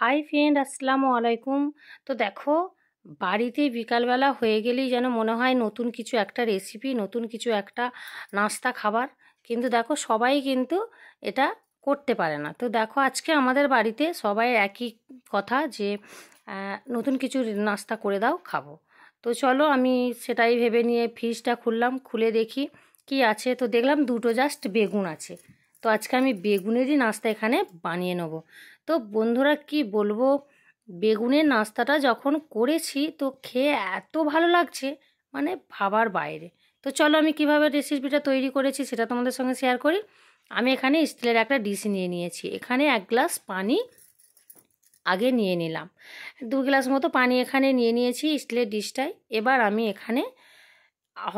hi friend আসসালামু আলাইকুম তো দেখো বাড়িতে বিকালবেলা হয়ে গেলেই যেন মনে হয় নতুন কিছু একটা রেসিপি নতুন কিছু একটা নাস্তা খাবার কিন্তু দেখো সবাই কিন্তু এটা করতে পারে না তো দেখো আজকে আমাদের বাড়িতে সবাই একই কথা যে নতুন কিছু নাস্তা করে দাও খাবো তো চলো আমি সেটাই ভেবে নিয়ে ফ্রিজটা খুললাম খুলে দেখি কি আছে তো দেখলাম দুটো জাস্ট বেগুন আছে তো আজকে আমি বেগুনেরই নাস্তা এখানে বানিয়ে নেবো তো বন্ধুরা কি বলবো বেগুনের নাস্তাটা যখন করেছি তো খেয়ে এত ভালো লাগছে মানে ভাবার বাইরে তো চলো আমি কিভাবে রেসিপিটা তৈরি করেছি সেটা তোমাদের সঙ্গে শেয়ার করি আমি এখানে স্টিলের একটা ডিশ নিয়ে নিয়েছি এখানে এক গ্লাস পানি আগে নিয়ে নিলাম দু গ্লাস মতো পানি এখানে নিয়ে নিয়েছি স্টিলের ডিশটায় এবার আমি এখানে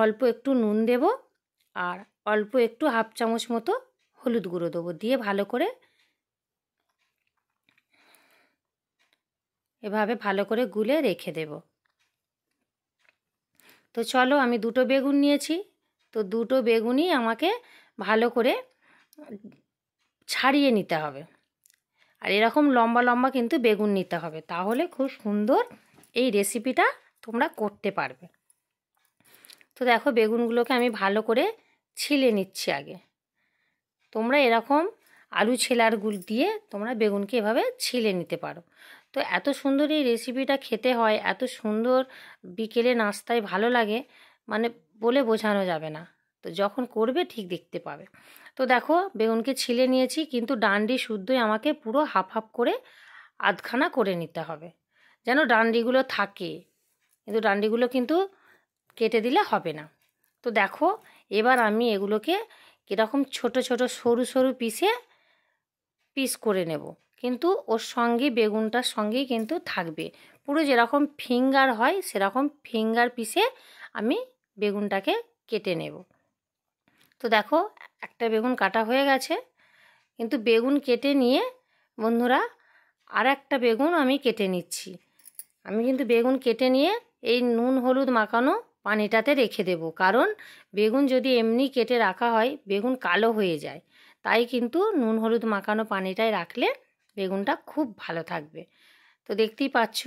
অল্প একটু নুন দেব আর অল্প একটু হাফ চামচ মতো হলুদ গুঁড়ো দেবো দিয়ে ভালো করে এভাবে ভালো করে গুলে রেখে দেব তো চলো আমি দুটো বেগুন নিয়েছি তো দুটো বেগুনই আমাকে ভালো করে ছাড়িয়ে নিতে হবে আর এরকম লম্বা লম্বা কিন্তু বেগুন নিতে হবে তাহলে খুব সুন্দর এই রেসিপিটা তোমরা করতে পারবে তো দেখো বেগুনগুলোকে আমি ভালো করে ছিলে নিচ্ছি আগে তোমরা এরকম আলু ছেলার গুল দিয়ে তোমরা বেগুনকে এভাবে ছিলে নিতে পারো তো এত সুন্দর এই রেসিপিটা খেতে হয় এত সুন্দর বিকেলে নাস্তায় ভালো লাগে মানে বলে বোঝানো যাবে না তো যখন করবে ঠিক দেখতে পাবে তো দেখো বেগুনকে ছিলে নিয়েছি কিন্তু ডান্ডি শুদ্ধই আমাকে পুরো হাফ হাফ করে আধখানা করে নিতে হবে যেন ডান্ডিগুলো থাকে কিন্তু ডান্ডিগুলো কিন্তু কেটে দিলে হবে না তো দেখো এবার আমি এগুলোকে কীরকম ছোট ছোট সরু সরু পিসে পিস করে নেব কিন্তু ওর সঙ্গে বেগুনটার সঙ্গেই কিন্তু থাকবে পুরো যেরকম ফিঙ্গার হয় সেরকম ফিঙ্গার পিসে আমি বেগুনটাকে কেটে নেব তো দেখো একটা বেগুন কাটা হয়ে গেছে কিন্তু বেগুন কেটে নিয়ে বন্ধুরা আর একটা বেগুন আমি কেটে নিচ্ছি আমি কিন্তু বেগুন কেটে নিয়ে এই নুন হলুদ মাখানো পানিটাতে রেখে দেব কারণ বেগুন যদি এমনি কেটে রাখা হয় বেগুন কালো হয়ে যায় তাই কিন্তু নুন হলুদ মাখানো পানিটায় রাখলে বেগুনটা খুব ভালো থাকবে তো দেখতেই পাচ্ছ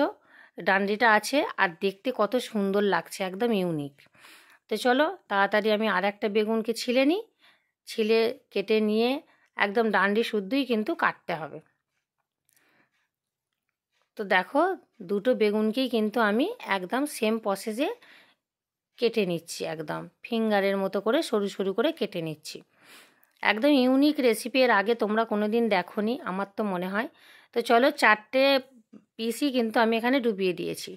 ডান্ডিটা আছে আর দেখতে কত সুন্দর লাগছে একদম ইউনিক তো চলো তাড়াতাড়ি আমি আর একটা বেগুনকে ছিলে নিই ছিলে কেটে নিয়ে একদম ডান্ডি শুদ্ধই কিন্তু কাটতে হবে তো দেখো দুটো বেগুনকেই কিন্তু আমি একদম সেম প্রসেসে কেটে নিচ্ছি একদম ফিঙ্গারের মতো করে সরু সরু করে কেটে নিচ্ছি একদম ইউনিক রেসিপি এর আগে তোমরা কোনো দিন দেখো আমার তো মনে হয় তো চলো চারটে পিসই কিন্তু আমি এখানে ডুবিয়ে দিয়েছি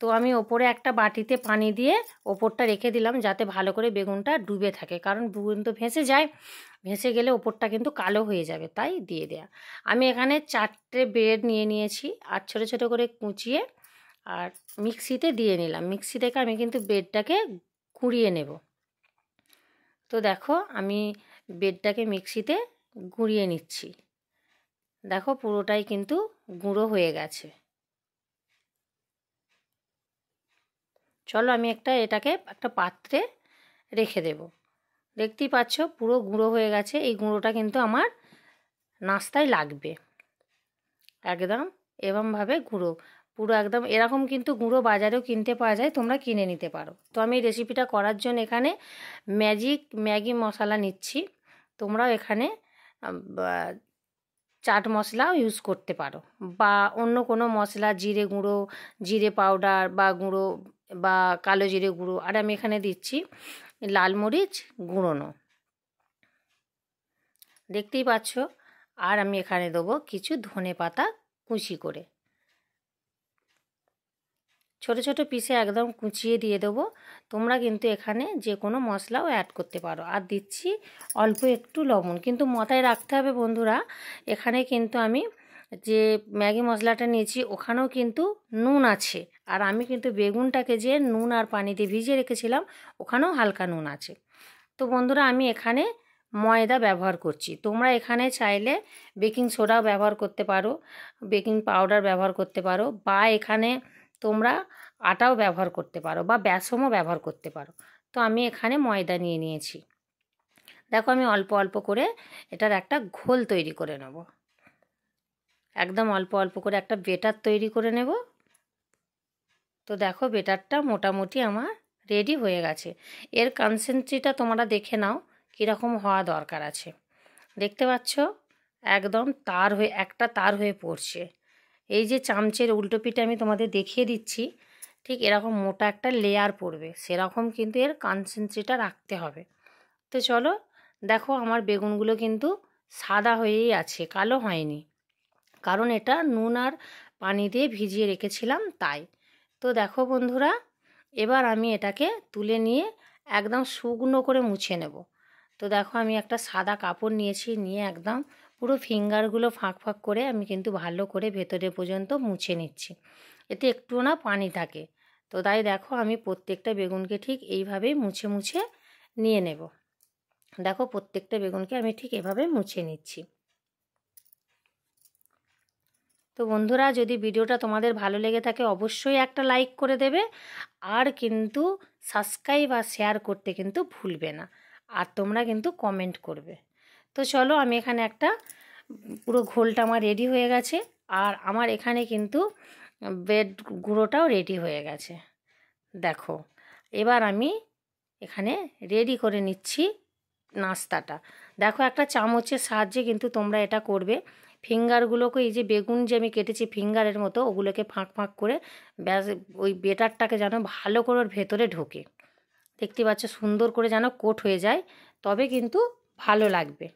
তো আমি ওপরে একটা বাটিতে পানি দিয়ে ওপরটা রেখে দিলাম যাতে ভালো করে বেগুনটা ডুবে থাকে কারণ বেগুন তো ভেসে যায় ভেসে গেলে ওপরটা কিন্তু কালো হয়ে যাবে তাই দিয়ে দেয়া আমি এখানে চারটে ব্রেড নিয়ে নিয়েছি আর ছোটো ছোটো করে কুচিয়ে আর মিক্সিতে দিয়ে নিলাম মিক্সি থেকে আমি কিন্তু ব্রেডটাকে কুড়িয়ে নেব তো দেখো আমি বেডটাকে মিক্সিতে গুঁড়িয়ে নিচ্ছি দেখো পুরোটাই কিন্তু গুঁড়ো হয়ে গেছে চলো আমি একটা এটাকে একটা পাত্রে রেখে দেব দেখতেই পাচ্ছ পুরো গুঁড়ো হয়ে গেছে এই গুঁড়োটা কিন্তু আমার নাস্তায় লাগবে একদম এরমভাবে গুঁড়ো পুরো একদম এরকম কিন্তু গুঁড়ো বাজারেও কিনতে পাওয়া যায় তোমরা কিনে নিতে পারো তো আমি রেসিপিটা করার জন্য এখানে ম্যাজিক ম্যাগি মশলা নিচ্ছি তোমরাও এখানে চাট মশলাও ইউজ করতে পারো বা অন্য কোনো মশলা জিরে গুঁড়ো জিরে পাউডার বা গুঁড়ো বা কালো জিরে গুঁড়ো আর আমি এখানে দিচ্ছি লাল মরিচ গুঁড়োনো দেখতেই পাচ্ছ আর আমি এখানে দেবো কিছু ধনে পাতা কুচি করে ছোট ছোট পিসে একদম কুচিয়ে দিয়ে দেবো তোমরা কিন্তু এখানে যে কোনো মশলাও অ্যাড করতে পারো আর দিচ্ছি অল্প একটু লবণ কিন্তু মাথায় রাখতে হবে বন্ধুরা এখানে কিন্তু আমি যে ম্যাগি মশলাটা নিয়েছি ওখানেও কিন্তু নুন আছে আর আমি কিন্তু বেগুনটাকে যে নুন আর পানিতে ভিজিয়ে রেখেছিলাম ওখানেও হালকা নুন আছে তো বন্ধুরা আমি এখানে ময়দা ব্যবহার করছি তোমরা এখানে চাইলে বেকিং সোডাও ব্যবহার করতে পারো বেকিং পাউডার ব্যবহার করতে পারো বা এখানে তোমরা আটাও ব্যবহার করতে পারো বা বেসমও ব্যবহার করতে পারো তো আমি এখানে ময়দা নিয়ে নিয়েছি দেখো আমি অল্প অল্প করে এটার একটা ঘোল তৈরি করে নেব একদম অল্প অল্প করে একটা বেটার তৈরি করে নেব তো দেখো বেটারটা মোটামুটি আমার রেডি হয়ে গেছে এর কনসেন্ট্রিটা তোমরা দেখে নাও কীরকম হওয়া দরকার আছে দেখতে পাচ্ছ একদম তার হয়ে একটা তার হয়ে পড়ছে এই যে চামচের পিঠে আমি তোমাদের দেখিয়ে দিচ্ছি ঠিক এরকম মোটা একটা লেয়ার পড়বে সেরকম কিন্তু এর কনসেন্ট্রিটা রাখতে হবে তো চলো দেখো আমার বেগুনগুলো কিন্তু সাদা হয়েই আছে কালো হয়নি কারণ এটা নুন আর পানি দিয়ে ভিজিয়ে রেখেছিলাম তাই তো দেখো বন্ধুরা এবার আমি এটাকে তুলে নিয়ে একদম শুকনো করে মুছে নেব তো দেখো আমি একটা সাদা কাপড় নিয়েছি নিয়ে একদম পুরো ফিঙ্গারগুলো ফাঁক ফাঁক করে আমি কিন্তু ভালো করে ভেতরে পর্যন্ত মুছে নিচ্ছি এতে একটুও না পানি থাকে তো তাই দেখো আমি প্রত্যেকটা বেগুনকে ঠিক এইভাবেই মুছে মুছে নিয়ে নেব দেখো প্রত্যেকটা বেগুনকে আমি ঠিক এভাবে মুছে নিচ্ছি তো বন্ধুরা যদি ভিডিওটা তোমাদের ভালো লেগে থাকে অবশ্যই একটা লাইক করে দেবে আর কিন্তু সাবস্ক্রাইব আর শেয়ার করতে কিন্তু ভুলবে না আর তোমরা কিন্তু কমেন্ট করবে তো চলো আমি এখানে একটা পুরো ঘোলটা আমার রেডি হয়ে গেছে আর আমার এখানে কিন্তু ব্রেড গুঁড়োটাও রেডি হয়ে গেছে দেখো এবার আমি এখানে রেডি করে নিচ্ছি নাস্তাটা দেখো একটা চামচের সাহায্যে কিন্তু তোমরা এটা করবে ফিঙ্গারগুলোকে এই যে বেগুন যে আমি কেটেছি ফিঙ্গারের মতো ওগুলোকে ফাঁক ফাঁক করে ব্যাস ওই বেটারটাকে যেন ভালো করে ওর ভেতরে ঢোকে দেখতে পাচ্ছ সুন্দর করে যেন কোট হয়ে যায় তবে কিন্তু ভালো লাগবে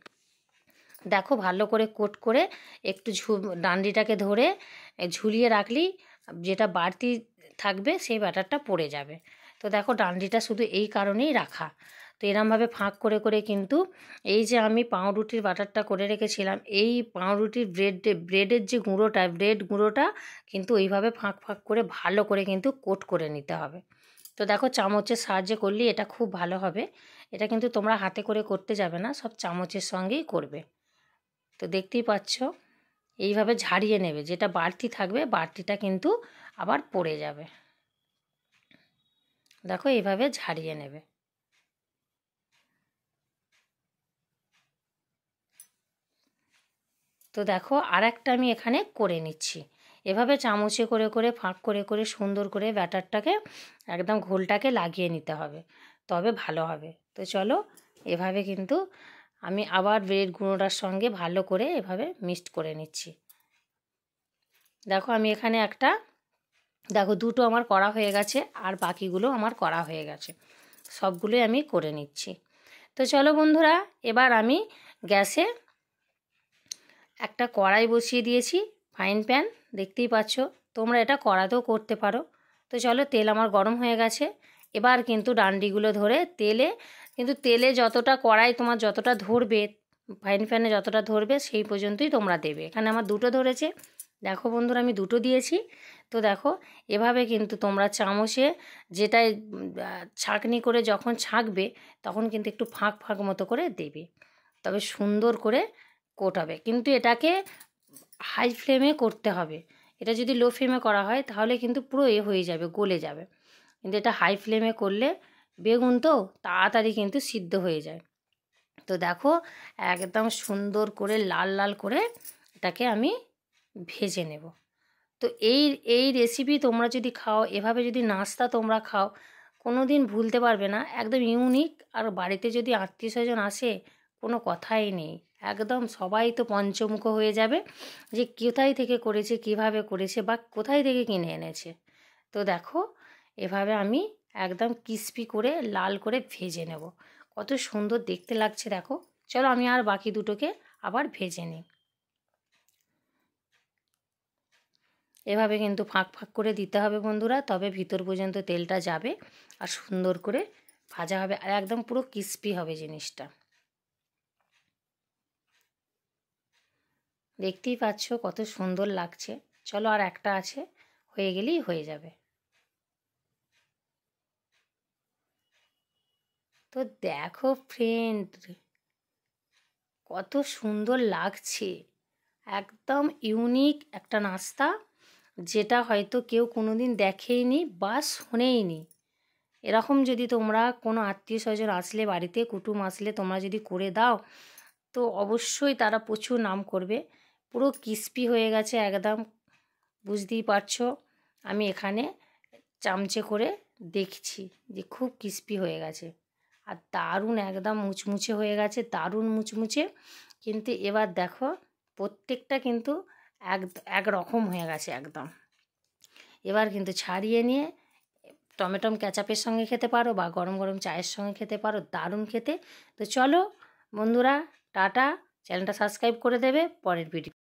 দেখো ভালো করে কোট করে একটু ঝু ডান্ডিটাকে ধরে ঝুলিয়ে রাখলেই যেটা বাড়তি থাকবে সেই ব্যাটারটা পড়ে যাবে তো দেখো ডান্ডিটা শুধু এই কারণেই রাখা তো এরমভাবে ফাঁক করে করে কিন্তু এই যে আমি পাউরুটির বাটারটা করে রেখেছিলাম এই পাউরুটির ব্রেড ব্রেডের যে গুঁড়োটা ব্রেড গুঁড়োটা কিন্তু এইভাবে ফাঁক ফাঁক করে ভালো করে কিন্তু কোট করে নিতে হবে তো দেখো চামচের সাহায্যে করলে এটা খুব ভালো হবে এটা কিন্তু তোমরা হাতে করে করতে যাবে না সব চামচের সঙ্গেই করবে তো দেখতেই পাচ্ছ এইভাবে ঝাড়িয়ে নেবে যেটা বাড়তি থাকবে বাড়তিটা কিন্তু আবার পড়ে যাবে দেখো এইভাবে ঝাড়িয়ে নেবে তো দেখো আর একটা আমি এখানে করে নিচ্ছি এভাবে চামচে করে করে ফাঁক করে করে সুন্দর করে ব্যাটারটাকে একদম ঘোলটাকে লাগিয়ে নিতে হবে তবে ভালো হবে তো চলো এভাবে কিন্তু আমি আবার ব্রেড গুঁড়োটার সঙ্গে ভালো করে এভাবে মিক্সড করে নিচ্ছি দেখো আমি এখানে একটা দেখো দুটো আমার করা হয়ে গেছে আর বাকিগুলো আমার করা হয়ে গেছে সবগুলোই আমি করে নিচ্ছি তো চলো বন্ধুরা এবার আমি গ্যাসে একটা কড়াই বসিয়ে দিয়েছি ফাইন প্যান দেখতেই পাচ্ছ তোমরা এটা কড়াতেও করতে পারো তো চলো তেল আমার গরম হয়ে গেছে এবার কিন্তু ডান্ডিগুলো ধরে তেলে কিন্তু তেলে যতটা কড়াই তোমার যতটা ধরবে ফাইন ফ্যানে যতটা ধরবে সেই পর্যন্তই তোমরা দেবে এখানে আমার দুটো ধরেছে দেখো বন্ধুরা আমি দুটো দিয়েছি তো দেখো এভাবে কিন্তু তোমরা চামচে যেটাই ছাঁকনি করে যখন ছাঁকবে তখন কিন্তু একটু ফাঁক ফাঁক মতো করে দেবে তবে সুন্দর করে কোটাবে কিন্তু এটাকে হাই ফ্লেমে করতে হবে এটা যদি লো ফ্লেমে করা হয় তাহলে কিন্তু পুরো এ হয়ে যাবে গলে যাবে কিন্তু এটা হাই ফ্লেমে করলে বেগুন তো তাড়াতাড়ি কিন্তু সিদ্ধ হয়ে যায় তো দেখো একদম সুন্দর করে লাল লাল করে এটাকে আমি ভেজে নেব তো এই এই রেসিপি তোমরা যদি খাও এভাবে যদি নাস্তা তোমরা খাও কোনো দিন ভুলতে পারবে না একদম ইউনিক আর বাড়িতে যদি আত্মীয় স্বজন আসে কোনো কথাই নেই একদম সবাই তো পঞ্চমুখ হয়ে যাবে যে কোথায় থেকে করেছে কিভাবে করেছে বা কোথায় থেকে কিনে এনেছে তো দেখো এভাবে আমি একদম ক্রিস্পি করে লাল করে ভেজে নেব কত সুন্দর দেখতে লাগছে দেখো চলো আমি আর বাকি দুটোকে আবার ভেজে নিই এভাবে কিন্তু ফাঁক ফাঁক করে দিতে হবে বন্ধুরা তবে ভিতর পর্যন্ত তেলটা যাবে আর সুন্দর করে ভাজা হবে আর একদম পুরো ক্রিস্পি হবে জিনিসটা দেখতেই পাচ্ছ কত সুন্দর লাগছে চলো আর একটা আছে হয়ে গেলেই হয়ে যাবে তো দেখো ফ্রেন্ড কত সুন্দর লাগছে একদম ইউনিক একটা নাস্তা যেটা হয়তো কেউ কোনো দিন দেখেইনি বা শোনেইনি এরকম যদি তোমরা কোনো আত্মীয় স্বজন আসলে বাড়িতে কুটুম আসলে তোমরা যদি করে দাও তো অবশ্যই তারা প্রচুর নাম করবে পুরো ক্রিস্পি হয়ে গেছে একদম বুঝতেই পারছো আমি এখানে চামচে করে দেখছি যে খুব ক্রিস্পি হয়ে গেছে আর দারুণ একদম মুচমুচে হয়ে গেছে দারুণ মুচমুচে কিন্তু এবার দেখো প্রত্যেকটা কিন্তু এক একরকম হয়ে গেছে একদম এবার কিন্তু ছাড়িয়ে নিয়ে টমেটম ক্যাচাপের সঙ্গে খেতে পারো বা গরম গরম চায়ের সঙ্গে খেতে পারো দারুণ খেতে তো চলো বন্ধুরা টাটা চ্যানেলটা সাবস্ক্রাইব করে দেবে পরের ভিডিও